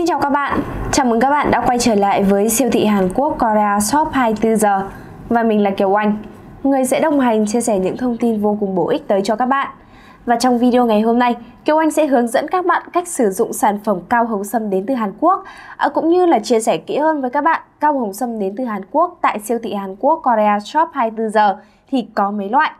Xin chào các bạn, chào mừng các bạn đã quay trở lại với siêu thị Hàn Quốc Korea Shop 24 giờ và mình là Kiều Anh, người sẽ đồng hành chia sẻ những thông tin vô cùng bổ ích tới cho các bạn. Và trong video ngày hôm nay, Kiều Anh sẽ hướng dẫn các bạn cách sử dụng sản phẩm cao hồng sâm đến từ Hàn Quốc, à, cũng như là chia sẻ kỹ hơn với các bạn cao hồng sâm đến từ Hàn Quốc tại siêu thị Hàn Quốc Korea Shop 24 giờ thì có mấy loại.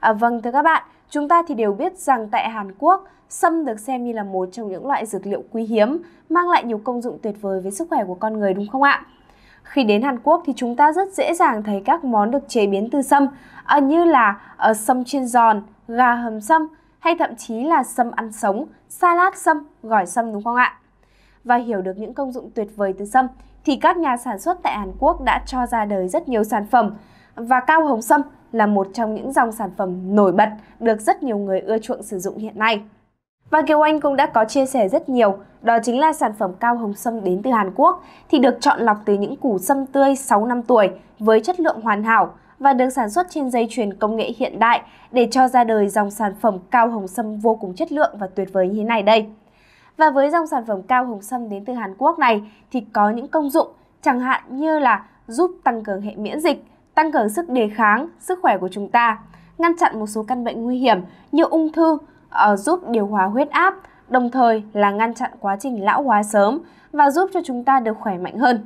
À, vâng thưa các bạn, Chúng ta thì đều biết rằng tại Hàn Quốc, sâm được xem như là một trong những loại dược liệu quý hiếm, mang lại nhiều công dụng tuyệt vời với sức khỏe của con người đúng không ạ? Khi đến Hàn Quốc thì chúng ta rất dễ dàng thấy các món được chế biến từ sâm, ờ, như là ờ, sâm chiên giòn, gà hầm sâm, hay thậm chí là sâm ăn sống, salad sâm, gỏi sâm đúng không ạ? Và hiểu được những công dụng tuyệt vời từ sâm thì các nhà sản xuất tại Hàn Quốc đã cho ra đời rất nhiều sản phẩm và cao hồng sâm là một trong những dòng sản phẩm nổi bật được rất nhiều người ưa chuộng sử dụng hiện nay. Và Kiều Anh cũng đã có chia sẻ rất nhiều, đó chính là sản phẩm cao hồng sâm đến từ Hàn Quốc thì được chọn lọc từ những củ sâm tươi 6 năm tuổi với chất lượng hoàn hảo và được sản xuất trên dây chuyền công nghệ hiện đại để cho ra đời dòng sản phẩm cao hồng sâm vô cùng chất lượng và tuyệt vời như thế này đây. Và với dòng sản phẩm cao hồng sâm đến từ Hàn Quốc này thì có những công dụng chẳng hạn như là giúp tăng cường hệ miễn dịch, tăng cường sức đề kháng, sức khỏe của chúng ta, ngăn chặn một số căn bệnh nguy hiểm như ung thư, ờ, giúp điều hòa huyết áp, đồng thời là ngăn chặn quá trình lão hóa sớm và giúp cho chúng ta được khỏe mạnh hơn.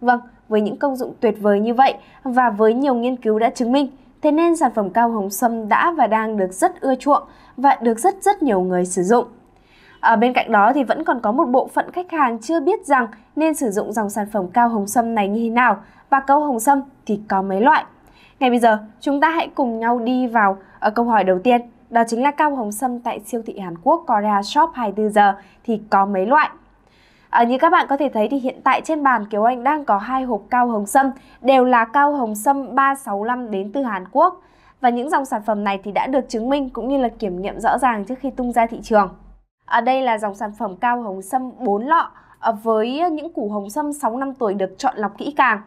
Vâng, với những công dụng tuyệt vời như vậy và với nhiều nghiên cứu đã chứng minh, thế nên sản phẩm cao hồng sâm đã và đang được rất ưa chuộng và được rất rất nhiều người sử dụng. ở ờ, bên cạnh đó thì vẫn còn có một bộ phận khách hàng chưa biết rằng nên sử dụng dòng sản phẩm cao hồng sâm này như thế nào và câu hồng sâm thì có mấy loại. Ngay bây giờ, chúng ta hãy cùng nhau đi vào ở ờ, câu hỏi đầu tiên. Đó chính là cao hồng sâm tại siêu thị Hàn Quốc Korea Shop 24 giờ thì có mấy loại? À, như các bạn có thể thấy thì hiện tại trên bàn Kiều Anh đang có hai hộp cao hồng sâm, đều là cao hồng sâm 365 đến từ Hàn Quốc. Và những dòng sản phẩm này thì đã được chứng minh cũng như là kiểm nghiệm rõ ràng trước khi tung ra thị trường. Ở đây là dòng sản phẩm cao hồng sâm 4 lọ ờ, với những củ hồng sâm 6 năm tuổi được chọn lọc kỹ càng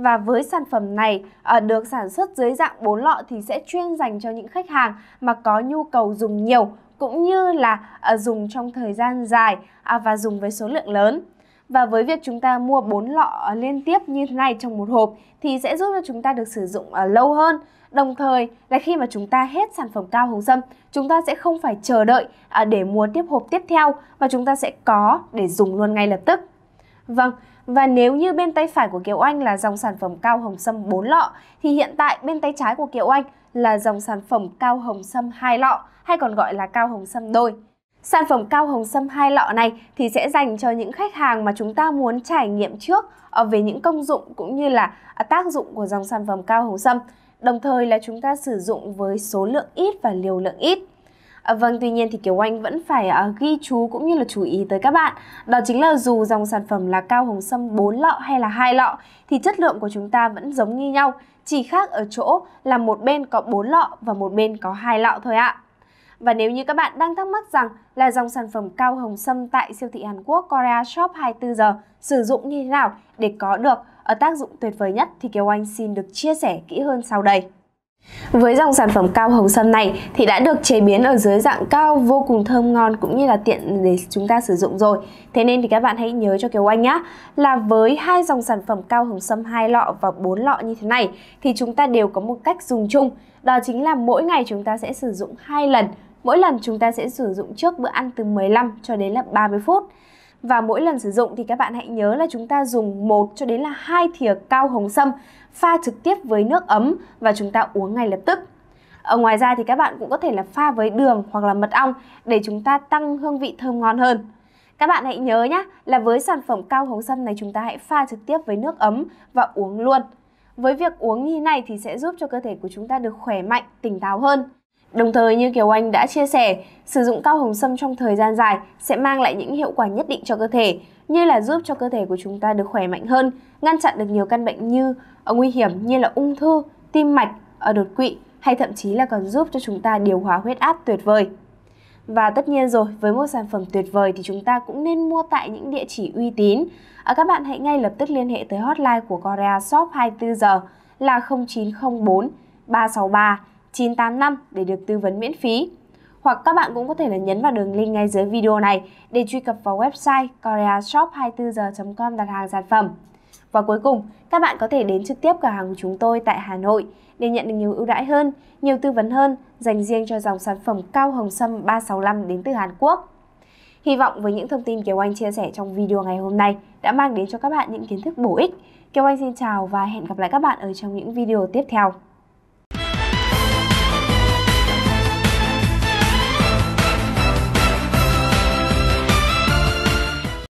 và với sản phẩm này ờ, được sản xuất dưới dạng 4 lọ thì sẽ chuyên dành cho những khách hàng mà có nhu cầu dùng nhiều cũng như là ờ, dùng trong thời gian dài à, và dùng với số lượng lớn. Và với việc chúng ta mua 4 lọ ờ, liên tiếp như thế này trong một hộp thì sẽ giúp cho chúng ta được sử dụng lâu hơn. Đồng thời là khi mà chúng ta hết sản phẩm cao hồng sâm, chúng ta sẽ không phải chờ đợi để mua tiếp hộp tiếp theo mà chúng ta sẽ có để dùng luôn ngay lập tức. Vâng, và nếu như bên tay phải của Kiều Anh là dòng sản phẩm cao hồng sâm 4 lọ, thì hiện tại bên tay trái của Kiều Anh là dòng sản phẩm cao hồng sâm 2 lọ, hay còn gọi là cao hồng sâm đôi. Sản phẩm cao hồng sâm hai lọ này thì sẽ dành cho những khách hàng mà chúng ta muốn trải nghiệm trước ờ, về những công dụng cũng như là à, tác dụng của dòng sản phẩm cao hồng sâm. Đồng thời là chúng ta sử dụng với số lượng ít và liều lượng ít. À, vâng, tuy nhiên thì Kiều Anh vẫn phải à, ghi chú cũng như là chú ý tới các bạn. Đó chính là dù dòng sản phẩm là cao hồng sâm 4 lọ hay là hai lọ thì chất lượng của chúng ta vẫn giống như nhau, chỉ khác ở chỗ là một bên có 4 lọ và một bên có hai lọ thôi ạ. Và nếu như các bạn đang thắc mắc rằng là dòng sản phẩm cao hồng sâm tại siêu thị Hàn Quốc Korea Shop 24 giờ sử dụng như thế nào để có được ở ờ, tác dụng tuyệt vời nhất thì Kiều Anh xin được chia sẻ kỹ hơn sau đây. Với dòng sản phẩm cao hồng sâm này thì đã được chế biến ở dưới dạng cao vô cùng thơm ngon cũng như là tiện để chúng ta sử dụng rồi. Thế nên thì các bạn hãy nhớ cho Kiều Anh nhá là với hai dòng sản phẩm cao hồng sâm hai lọ và bốn lọ như thế này thì chúng ta đều có một cách dùng chung. Đó chính là mỗi ngày chúng ta sẽ sử dụng hai lần. Mỗi lần chúng ta sẽ sử dụng trước bữa ăn từ 15 cho đến là 30 phút và mỗi lần sử dụng thì các bạn hãy nhớ là chúng ta dùng 1 cho đến là hai thìa cao hồng sâm pha trực tiếp với nước ấm và chúng ta uống ngay lập tức. Ở ngoài ra thì các bạn cũng có thể là pha với đường hoặc là mật ong để chúng ta tăng hương vị thơm ngon hơn. Các bạn hãy nhớ nhé là với sản phẩm cao hồng sâm này chúng ta hãy pha trực tiếp với nước ấm và uống luôn. Với việc uống như này thì sẽ giúp cho cơ thể của chúng ta được khỏe mạnh, tỉnh táo hơn. Đồng thời như Kiều Anh đã chia sẻ, sử dụng cao hồng sâm trong thời gian dài sẽ mang lại những hiệu quả nhất định cho cơ thể, như là giúp cho cơ thể của chúng ta được khỏe mạnh hơn, ngăn chặn được nhiều căn bệnh như ờ, nguy hiểm như là ung thư, tim mạch, ờ, đột quỵ hay thậm chí là còn giúp cho chúng ta điều hòa huyết áp tuyệt vời. Và tất nhiên rồi, với một sản phẩm tuyệt vời thì chúng ta cũng nên mua tại những địa chỉ uy tín. À, các bạn hãy ngay lập tức liên hệ tới hotline của Korea Shop 24 giờ là 0904 363 985 để được tư vấn miễn phí. Hoặc các bạn cũng có thể là nhấn vào đường link ngay dưới video này để truy cập vào website koreashop24h.com đặt hàng sản phẩm. Và cuối cùng, các bạn có thể đến trực tiếp cửa hàng của chúng tôi tại Hà Nội để nhận được nhiều ưu đãi hơn, nhiều tư vấn hơn dành riêng cho dòng sản phẩm cao hồng sâm 365 đến từ Hàn Quốc. Hy vọng với những thông tin Kiều Anh chia sẻ trong video ngày hôm nay đã mang đến cho các bạn những kiến thức bổ ích. Kiều Anh xin chào và hẹn gặp lại các bạn ở trong những video tiếp theo.